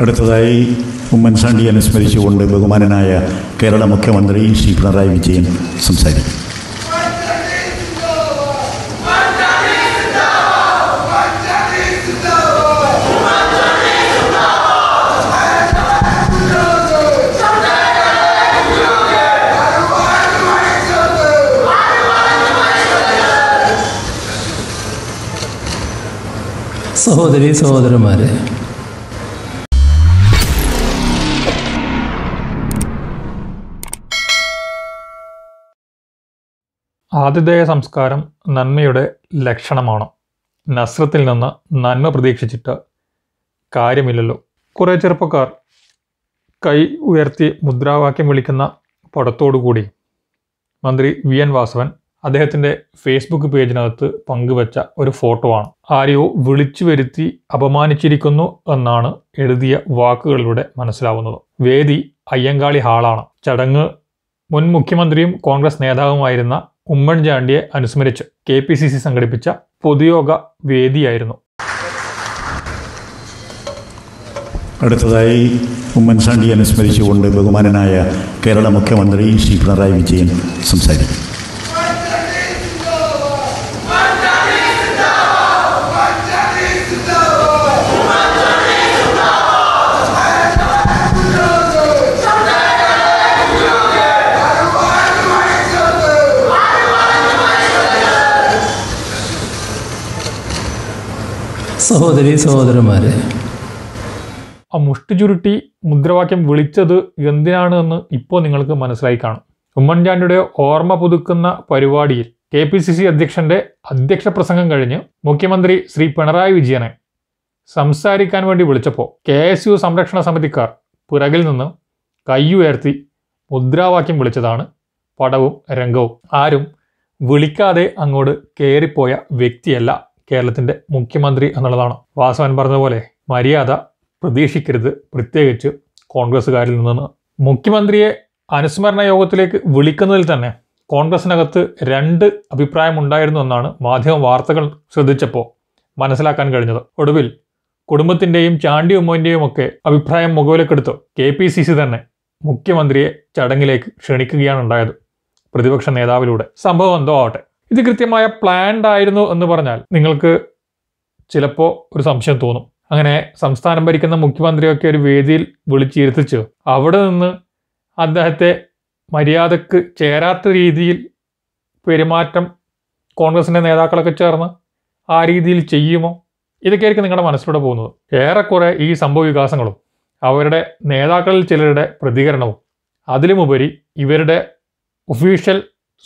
അടുത്തതായി ഉമ്മൻചാണ്ടി അനുസ്മരിച്ചുകൊണ്ട് ബഹുമാനനായ കേരള മുഖ്യമന്ത്രി ശ്രീ പിണറായി വിജയൻ സംസാരിക്കും സഹോദരി സഹോദരന്മാരെ ആതിഥേയ സംസ്കാരം നന്മയുടെ ലക്ഷണമാണ് നസ്രത്തിൽ നിന്ന് നന്മ പ്രതീക്ഷിച്ചിട്ട് കാര്യമില്ലല്ലോ കുറേ ചെറുപ്പക്കാർ കൈ ഉയർത്തി മുദ്രാവാക്യം വിളിക്കുന്ന പടത്തോടുകൂടി മന്ത്രി വി എൻ വാസവൻ അദ്ദേഹത്തിൻ്റെ ഫേസ്ബുക്ക് പേജിനകത്ത് പങ്കുവച്ച ഒരു ഫോട്ടോ ആണ് ആരെയോ വിളിച്ചു വരുത്തി അപമാനിച്ചിരിക്കുന്നു എന്നാണ് എഴുതിയ വാക്കുകളിലൂടെ മനസ്സിലാവുന്നത് വേദി അയ്യങ്കാളി ഹാളാണ് ചടങ്ങ് മുൻ മുഖ്യമന്ത്രിയും കോൺഗ്രസ് നേതാവുമായിരുന്ന ഉമ്മൻചാണ്ടിയെ അനുസ്മരിച്ച് കെ പി സി സി സംഘടിപ്പിച്ച പൊതുയോഗ വേദിയായിരുന്നു അടുത്തതായി ഉമ്മൻചാണ്ടിയെ അനുസ്മരിച്ചുകൊണ്ട് ബഹുമാനനായ കേരള മുഖ്യമന്ത്രി ശ്രീ പിണറായി വിജയൻ സംസാരിക്കും സഹോദരി സഹോദരന്മാരെ ആ മുഷ്ടി ചുരുട്ടി മുദ്രാവാക്യം വിളിച്ചത് എന്തിനാണ് എന്ന് ഇപ്പോൾ നിങ്ങൾക്ക് മനസ്സിലായി കാണും ഉമ്മൻചാണ്ടിയുടെ ഓർമ്മ പുതുക്കുന്ന പരിപാടിയിൽ കെ പി സി സി അധ്യക്ഷൻ്റെ അധ്യക്ഷ പ്രസംഗം കഴിഞ്ഞ് മുഖ്യമന്ത്രി ശ്രീ പിണറായി വിജയനെ സംസാരിക്കാൻ വേണ്ടി വിളിച്ചപ്പോൾ കെ എസ് യു സംരക്ഷണ സമിതിക്കാർ പുറകിൽ നിന്ന് കൈയുയർത്തി മുദ്രാവാക്യം വിളിച്ചതാണ് പടവും രംഗവും ആരും വിളിക്കാതെ അങ്ങോട്ട് കയറിപ്പോയ വ്യക്തിയല്ല കേരളത്തിൻ്റെ മുഖ്യമന്ത്രി എന്നുള്ളതാണ് വാസവൻ പറഞ്ഞതുപോലെ മര്യാദ പ്രതീക്ഷിക്കരുത് പ്രത്യേകിച്ച് കോൺഗ്രസ്സുകാരിൽ നിന്നാണ് മുഖ്യമന്ത്രിയെ അനുസ്മരണ യോഗത്തിലേക്ക് വിളിക്കുന്നതിൽ തന്നെ കോൺഗ്രസിനകത്ത് രണ്ട് അഭിപ്രായമുണ്ടായിരുന്നു എന്നാണ് മാധ്യമ വാർത്തകൾ ശ്രദ്ധിച്ചപ്പോൾ മനസ്സിലാക്കാൻ കഴിഞ്ഞത് ഒടുവിൽ കുടുംബത്തിൻ്റെയും ചാണ്ടി ഉമ്മൻ്റെയും ഒക്കെ അഭിപ്രായം മുകളിലേക്കെടുത്ത് കെ പി സി സി തന്നെ മുഖ്യമന്ത്രിയെ ചടങ്ങിലേക്ക് ക്ഷണിക്കുകയാണ് ഉണ്ടായത് പ്രതിപക്ഷ നേതാവിലൂടെ സംഭവം എന്തോ ആവട്ടെ ഇത് കൃത്യമായ പ്ലാൻഡ് ആയിരുന്നു എന്ന് പറഞ്ഞാൽ നിങ്ങൾക്ക് ചിലപ്പോൾ ഒരു സംശയം തോന്നും അങ്ങനെ സംസ്ഥാനം ഭരിക്കുന്ന മുഖ്യമന്ത്രിയൊക്കെ ഒരു വേദിയിൽ വിളിച്ചിരുത്തിച്ച് അവിടെ നിന്ന് അദ്ദേഹത്തെ മര്യാദക്ക് ചേരാത്ത രീതിയിൽ പെരുമാറ്റം കോൺഗ്രസിൻ്റെ നേതാക്കളൊക്കെ ചേർന്ന് ആ രീതിയിൽ ചെയ്യുമോ ഇതൊക്കെയായിരിക്കും നിങ്ങളുടെ മനസ്സിലൂടെ പോകുന്നത് ഏറെക്കുറെ ഈ സംഭവ വികാസങ്ങളും അവരുടെ നേതാക്കളിൽ ചിലരുടെ പ്രതികരണവും അതിലുമുപരി ഇവരുടെ ഒഫീഷ്യൽ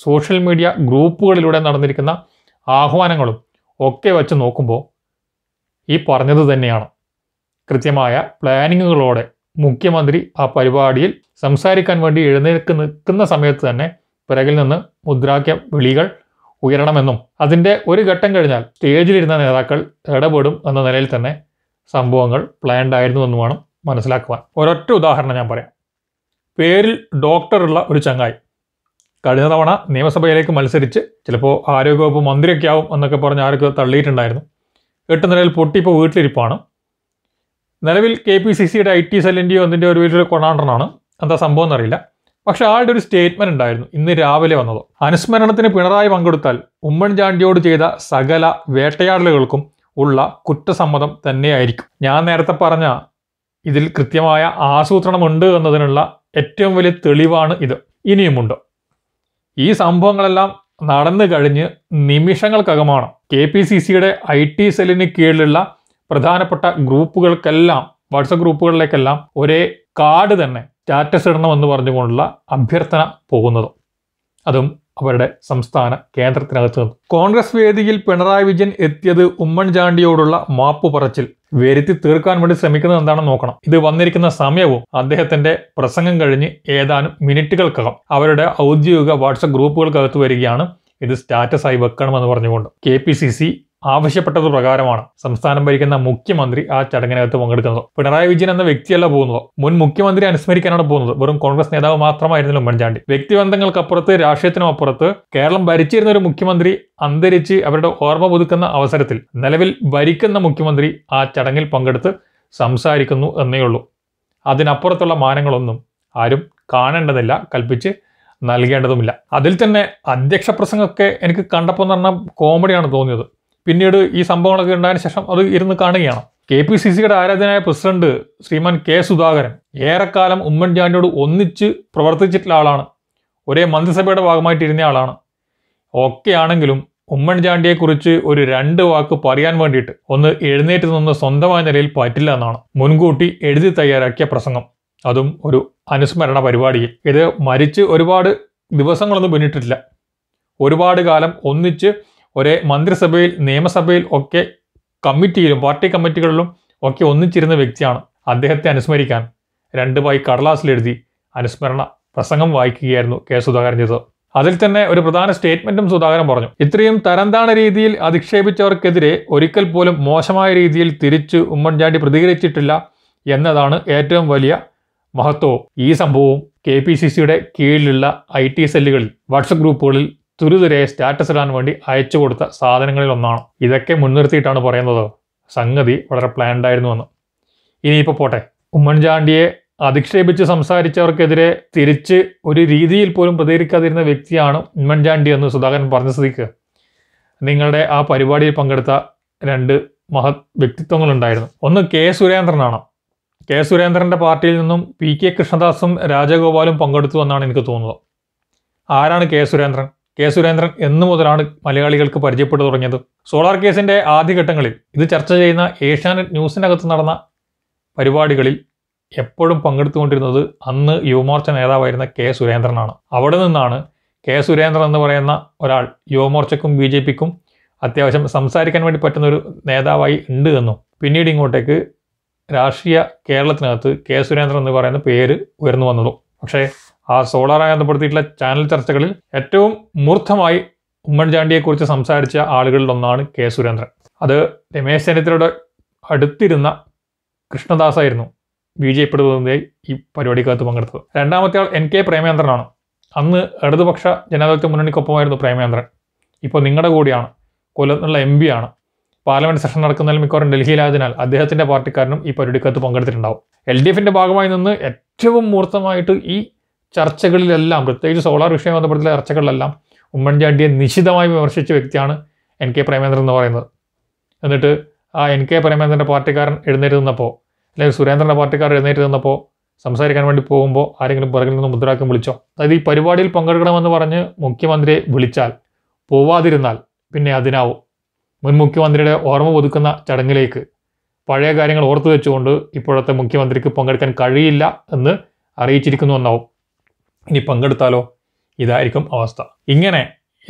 സോഷ്യൽ മീഡിയ ഗ്രൂപ്പുകളിലൂടെ നടന്നിരിക്കുന്ന ആഹ്വാനങ്ങളും ഒക്കെ വച്ച് നോക്കുമ്പോൾ ഈ പറഞ്ഞത് തന്നെയാണ് കൃത്യമായ പ്ലാനിങ്ങുകളോടെ മുഖ്യമന്ത്രി ആ പരിപാടിയിൽ സംസാരിക്കാൻ വേണ്ടി എഴുന്നേൽക്ക് നിൽക്കുന്ന സമയത്ത് തന്നെ പിറകിൽ നിന്ന് മുദ്രാക്യ വിളികൾ ഉയരണമെന്നും അതിൻ്റെ ഒരു ഘട്ടം കഴിഞ്ഞാൽ സ്റ്റേജിലിരുന്ന നേതാക്കൾ ഇടപെടും എന്ന നിലയിൽ തന്നെ സംഭവങ്ങൾ പ്ലാൻഡ് ആയിരുന്നു എന്നുമാണ് മനസ്സിലാക്കുവാൻ ഒരൊറ്റ ഉദാഹരണം ഞാൻ പറയാം പേരിൽ ഡോക്ടറുള്ള ഒരു ചങ്ങായി കഴിഞ്ഞ തവണ നിയമസഭയിലേക്ക് മത്സരിച്ച് ചിലപ്പോൾ ആരോഗ്യവകുപ്പ് മന്ത്രിയൊക്കെ ആവും എന്നൊക്കെ പറഞ്ഞ് ആർക്ക് തള്ളിയിട്ടുണ്ടായിരുന്നു എട്ട് നിലയിൽ പൊട്ടിപ്പോൾ വീട്ടിലിരിപ്പാണ് നിലവിൽ കെ പി സി സിയുടെ ഐ ടി സെല്ലിൻ്റെയോ അതിൻ്റെ ഒരു വീട്ടിലെ കൊണാണ്ടറാണ് എന്താ സംഭവം എന്നറിയില്ല പക്ഷേ ആളുടെ ഒരു സ്റ്റേറ്റ്മെൻറ് ഉണ്ടായിരുന്നു ഇന്ന് രാവിലെ വന്നത് അനുസ്മരണത്തിന് പിണറായി പങ്കെടുത്താൽ ഉമ്മൻചാണ്ടിയോട് ചെയ്ത സകല വേട്ടയാടലുകൾക്കും ഉള്ള കുറ്റസമ്മതം തന്നെയായിരിക്കും ഞാൻ നേരത്തെ പറഞ്ഞ ഇതിൽ കൃത്യമായ ആസൂത്രണമുണ്ട് എന്നതിനുള്ള ഏറ്റവും വലിയ തെളിവാണ് ഇത് ഇനിയുമുണ്ട് ഈ സംഭവങ്ങളെല്ലാം നടന്നു കഴിഞ്ഞ് നിമിഷങ്ങൾക്കകമാണ് കെ പി സി സിയുടെ ഐ ടി സെല്ലിന് കീഴിലുള്ള പ്രധാനപ്പെട്ട ഗ്രൂപ്പുകൾക്കെല്ലാം വാട്സപ്പ് ഗ്രൂപ്പുകളിലേക്കെല്ലാം ഒരേ കാർഡ് തന്നെ സ്റ്റാറ്റസ് ഇടണമെന്ന് പറഞ്ഞുകൊണ്ടുള്ള അഭ്യർത്ഥന പോകുന്നത് അതും അവരുടെ സംസ്ഥാന കേന്ദ്രത്തിനകത്ത് കോൺഗ്രസ് വേദിയിൽ പിണറായി വിജയൻ എത്തിയത് ഉമ്മൻചാണ്ടിയോടുള്ള മാപ്പ് പറച്ചിൽ വരുത്തി തീർക്കാൻ വേണ്ടി ശ്രമിക്കുന്നത് എന്താണെന്ന് നോക്കണം ഇത് വന്നിരിക്കുന്ന സമയവും അദ്ദേഹത്തിന്റെ പ്രസംഗം കഴിഞ്ഞ് ഏതാനും മിനിറ്റുകൾക്കകം അവരുടെ ഔദ്യോഗിക വാട്സപ്പ് ഗ്രൂപ്പുകൾക്കകത്ത് വരികയാണ് ഇത് സ്റ്റാറ്റസായി വെക്കണമെന്ന് പറഞ്ഞുകൊണ്ട് കെ പി സി സി ആവശ്യപ്പെട്ടത് പ്രകാരമാണ് സംസ്ഥാനം ഭരിക്കുന്ന മുഖ്യമന്ത്രി ആ ചടങ്ങിനകത്ത് പങ്കെടുക്കുന്നത് പിണറായി വിജയൻ എന്ന വ്യക്തിയല്ല പോകുന്നത് മുൻ മുഖ്യമന്ത്രി അനുസ്മരിക്കാനാണ് പോകുന്നത് വെറും കോൺഗ്രസ് നേതാവ് മാത്രമായിരുന്നില്ല ഉമ്മൻചാണ്ടി വ്യക്തിബന്ധങ്ങൾക്കപ്പുറത്ത് രാഷ്ട്രീയത്തിനും അപ്പുറത്ത് കേരളം ഭരിച്ചിരുന്ന ഒരു മുഖ്യമന്ത്രി അന്തരിച്ച് അവരുടെ ഓർമ്മ പുതുക്കുന്ന അവസരത്തിൽ നിലവിൽ ഭരിക്കുന്ന മുഖ്യമന്ത്രി ആ ചടങ്ങിൽ പങ്കെടുത്ത് സംസാരിക്കുന്നു എന്നേ ഉള്ളൂ അതിനപ്പുറത്തുള്ള മാനങ്ങളൊന്നും ആരും കാണേണ്ടതില്ല കൽപ്പിച്ച് നൽകേണ്ടതുമില്ല അതിൽ തന്നെ അധ്യക്ഷ പ്രസംഗമൊക്കെ എനിക്ക് കണ്ടപ്പോൾ എന്ന് പറഞ്ഞാൽ കോമഡിയാണ് തോന്നിയത് പിന്നീട് ഈ സംഭവങ്ങളൊക്കെ ഉണ്ടായതിനു ശേഷം അത് ഇരുന്ന് കാണുകയാണ് കെ പി സി സിയുടെ ആരാധനായ പ്രസിഡന്റ് ശ്രീമാൻ കെ സുധാകരൻ ഏറെക്കാലം ഉമ്മൻചാണ്ടിയോട് ഒന്നിച്ച് പ്രവർത്തിച്ചിട്ടുള്ള ആളാണ് ഒരേ മന്ത്രിസഭയുടെ ഭാഗമായിട്ട് ഇരുന്ന ആളാണ് ഒക്കെയാണെങ്കിലും ഉമ്മൻചാണ്ടിയെക്കുറിച്ച് ഒരു രണ്ട് വാക്ക് പറയാൻ വേണ്ടിയിട്ട് ഒന്ന് എഴുന്നേറ്റ് നിന്ന് സ്വന്തമായ നിലയിൽ പറ്റില്ല എന്നാണ് മുൻകൂട്ടി എഴുതി തയ്യാറാക്കിയ പ്രസംഗം അതും ഒരു അനുസ്മരണ പരിപാടിയിൽ ഇത് മരിച്ച് ഒരുപാട് ദിവസങ്ങളൊന്നും പിന്നിട്ടിട്ടില്ല ഒരുപാട് കാലം ഒന്നിച്ച് ഒരേ മന്ത്രിസഭയിൽ നിയമസഭയിൽ ഒക്കെ കമ്മിറ്റിയിലും പാർട്ടി കമ്മിറ്റികളിലും ഒക്കെ ഒന്നിച്ചിരുന്ന വ്യക്തിയാണ് അദ്ദേഹത്തെ അനുസ്മരിക്കാൻ രണ്ട് പായി കടലാസിൽ അനുസ്മരണ പ്രസംഗം വായിക്കുകയായിരുന്നു കെ സുധാകരൻ ചെയ്തത് അതിൽ തന്നെ ഒരു പ്രധാന സ്റ്റേറ്റ്മെന്റും സുധാകരൻ പറഞ്ഞു ഇത്രയും തരംതാണ രീതിയിൽ അധിക്ഷേപിച്ചവർക്കെതിരെ ഒരിക്കൽ പോലും മോശമായ രീതിയിൽ തിരിച്ചു ഉമ്മൻചാണ്ടി പ്രതികരിച്ചിട്ടില്ല എന്നതാണ് ഏറ്റവും വലിയ മഹത്വവും ഈ സംഭവവും കെ പി സി സിയുടെ കീഴിലുള്ള ഐ ടി സെല്ലുകളിൽ വാട്സപ്പ് ഗ്രൂപ്പുകളിൽ തുരിതുരയെ സ്റ്റാറ്റസ് ഇടാൻ വേണ്ടി അയച്ചു കൊടുത്ത സാധനങ്ങളിൽ ഒന്നാണ് ഇതൊക്കെ മുൻനിർത്തിയിട്ടാണ് പറയുന്നത് സംഗതി വളരെ പ്ലാൻഡ് ആയിരുന്നുവെന്ന് ഇനിയിപ്പോൾ പോട്ടെ ഉമ്മൻചാണ്ടിയെ അധിക്ഷേപിച്ച് സംസാരിച്ചവർക്കെതിരെ തിരിച്ച് ഒരു രീതിയിൽ പോലും പ്രതികരിക്കാതിരുന്ന വ്യക്തിയാണ് ഉമ്മൻചാണ്ടി എന്ന് സുധാകരൻ പറഞ്ഞ സ്ഥിതിക്ക് നിങ്ങളുടെ ആ പരിപാടിയിൽ പങ്കെടുത്ത രണ്ട് മഹത് വ്യക്തിത്വങ്ങളുണ്ടായിരുന്നു ഒന്ന് കെ സുരേന്ദ്രനാണ് കെ സുരേന്ദ്രൻ്റെ പാർട്ടിയിൽ നിന്നും പി കെ കൃഷ്ണദാസും രാജഗോപാലും പങ്കെടുത്തു എന്നാണ് എനിക്ക് തോന്നുന്നത് ആരാണ് കെ സുരേന്ദ്രൻ കെ സുരേന്ദ്രൻ എന്നു മുതലാണ് മലയാളികൾക്ക് പരിചയപ്പെട്ടു തുടങ്ങിയത് സോളാർ കേസിൻ്റെ ആദ്യഘട്ടങ്ങളിൽ ഇത് ചർച്ച ചെയ്യുന്ന ഏഷ്യാനെറ്റ് ന്യൂസിനകത്ത് നടന്ന പരിപാടികളിൽ എപ്പോഴും പങ്കെടുത്തുകൊണ്ടിരുന്നത് അന്ന് യുവമോർച്ച നേതാവായിരുന്ന കെ സുരേന്ദ്രനാണ് അവിടെ നിന്നാണ് കെ സുരേന്ദ്രൻ എന്ന് പറയുന്ന ഒരാൾ യുവമോർച്ചക്കും ബി ജെ പിക്കും അത്യാവശ്യം സംസാരിക്കാൻ വേണ്ടി പറ്റുന്ന ഒരു നേതാവായി ഉണ്ട് എന്നും പിന്നീട് ഇങ്ങോട്ടേക്ക് രാഷ്ട്രീയ കേരളത്തിനകത്ത് കെ സുരേന്ദ്രൻ എന്ന് പറയുന്ന പേര് ഉയർന്നു വന്നതും പക്ഷേ ആ സോളാറായി ബന്ധപ്പെടുത്തിയിട്ടുള്ള ചാനൽ ചർച്ചകളിൽ ഏറ്റവും മൂർദ്ധമായി ഉമ്മൻചാണ്ടിയെക്കുറിച്ച് സംസാരിച്ച ആളുകളിൽ ഒന്നാണ് കെ സുരേന്ദ്രൻ അത് രമേശ് ചെന്നിത്തലയുടെ അടുത്തിരുന്ന കൃഷ്ണദാസായിരുന്നു ബി ജെ പ്രതിനിധിയായി ഈ പരിപാടിക്കകത്ത് പങ്കെടുത്തത് രണ്ടാമത്തെ ആൾ എൻ കെ പ്രേമേന്ദ്രനാണ് അന്ന് ഇടതുപക്ഷ ജനാധിപത്യ മുന്നണിക്കൊപ്പമായിരുന്നു പ്രേമേന്ദ്രൻ ഇപ്പോൾ നിങ്ങളുടെ കൂടിയാണ് കൊല്ലത്തുള്ള എം പി ആണ് പാർലമെന്റ് സെഷൻ നടക്കുന്നതിൽ മിക്കവാറും ഡൽഹിയിലായതിനാൽ അദ്ദേഹത്തിന്റെ പാർട്ടിക്കാരനും ഈ പരിപാടിക്കകത്ത് പങ്കെടുത്തിട്ടുണ്ടാവും എൽ ഡി എഫിൻ്റെ ഭാഗമായി നിന്ന് ഏറ്റവും മൂർത്തമായിട്ട് ഈ ചർച്ചകളിലെല്ലാം പ്രത്യേകിച്ച് സോളാർ വിഷയം ബന്ധപ്പെട്ടുള്ള ചർച്ചകളിലെല്ലാം ഉമ്മൻചാണ്ടിയെ നിശിതമായി വിമർശിച്ച വ്യക്തിയാണ് എൻ കെ പ്രേമേന്ദ്രൻ എന്ന് പറയുന്നത് എന്നിട്ട് ആ എൻ കെ പ്രേമേന്ദ്രൻ്റെ പാർട്ടിക്കാരൻ എഴുന്നേറ്റ് നിന്നപ്പോൾ അല്ലെങ്കിൽ സുരേന്ദ്രൻ്റെ പാർട്ടിക്കാരൻ എഴുന്നേറ്റ് നിന്നപ്പോൾ സംസാരിക്കാൻ വേണ്ടി പോകുമ്പോൾ ആരെങ്കിലും പുറകിൽ നിന്ന് മുദ്രാക്കം വിളിച്ചോ അതായത് ഈ പരിപാടിയിൽ പങ്കെടുക്കണമെന്ന് പറഞ്ഞ് മുഖ്യമന്ത്രിയെ വിളിച്ചാൽ പോവാതിരുന്നാൽ പിന്നെ അതിനാവും മുൻ മുഖ്യമന്ത്രിയുടെ ഓർമ്മ പുതുക്കുന്ന ചടങ്ങിലേക്ക് പഴയ കാര്യങ്ങൾ ഓർത്തു വെച്ചുകൊണ്ട് ഇപ്പോഴത്തെ മുഖ്യമന്ത്രിക്ക് പങ്കെടുക്കാൻ കഴിയില്ല എന്ന് അറിയിച്ചിരിക്കുന്നു എന്നാവും ഇനി പങ്കെടുത്താലോ ഇതായിരിക്കും അവസ്ഥ ഇങ്ങനെ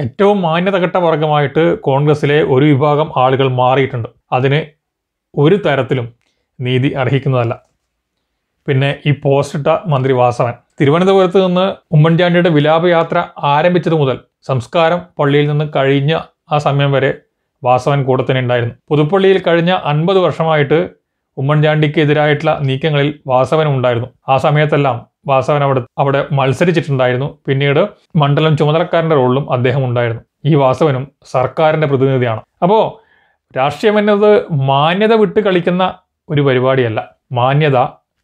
ഏറ്റവും മാന്യതകെട്ട വർഗമായിട്ട് കോൺഗ്രസിലെ ഒരു വിഭാഗം ആളുകൾ മാറിയിട്ടുണ്ട് അതിന് ഒരു തരത്തിലും നീതി അർഹിക്കുന്നതല്ല പിന്നെ ഈ പോസ്റ്റിട്ട മന്ത്രി വാസവൻ തിരുവനന്തപുരത്ത് നിന്ന് ഉമ്മൻചാണ്ടിയുടെ വിലാപയാത്ര ആരംഭിച്ചത് മുതൽ സംസ്കാരം പള്ളിയിൽ നിന്ന് കഴിഞ്ഞ ആ സമയം വരെ വാസവൻ കൂടെ തന്നെ ഉണ്ടായിരുന്നു പുതുപ്പള്ളിയിൽ കഴിഞ്ഞ അൻപത് വർഷമായിട്ട് ഉമ്മൻചാണ്ടിക്കെതിരായിട്ടുള്ള നീക്കങ്ങളിൽ വാസവൻ ഉണ്ടായിരുന്നു ആ സമയത്തെല്ലാം വാസവൻ അവിടെ അവിടെ മത്സരിച്ചിട്ടുണ്ടായിരുന്നു പിന്നീട് മണ്ഡലം ചുമതലക്കാരൻ്റെ റോളിലും അദ്ദേഹം ഉണ്ടായിരുന്നു ഈ വാസവനും സർക്കാരിൻ്റെ പ്രതിനിധിയാണ് അപ്പോൾ രാഷ്ട്രീയം എന്നത് മാന്യത വിട്ട് കളിക്കുന്ന ഒരു പരിപാടിയല്ല മാന്യത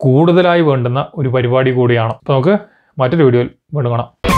കൂടുതലായി വേണ്ടുന്ന ഒരു പരിപാടി കൂടിയാണ് അപ്പോൾ നമുക്ക് മറ്റൊരു വീഡിയോയിൽ വീണ്ടും കാണാം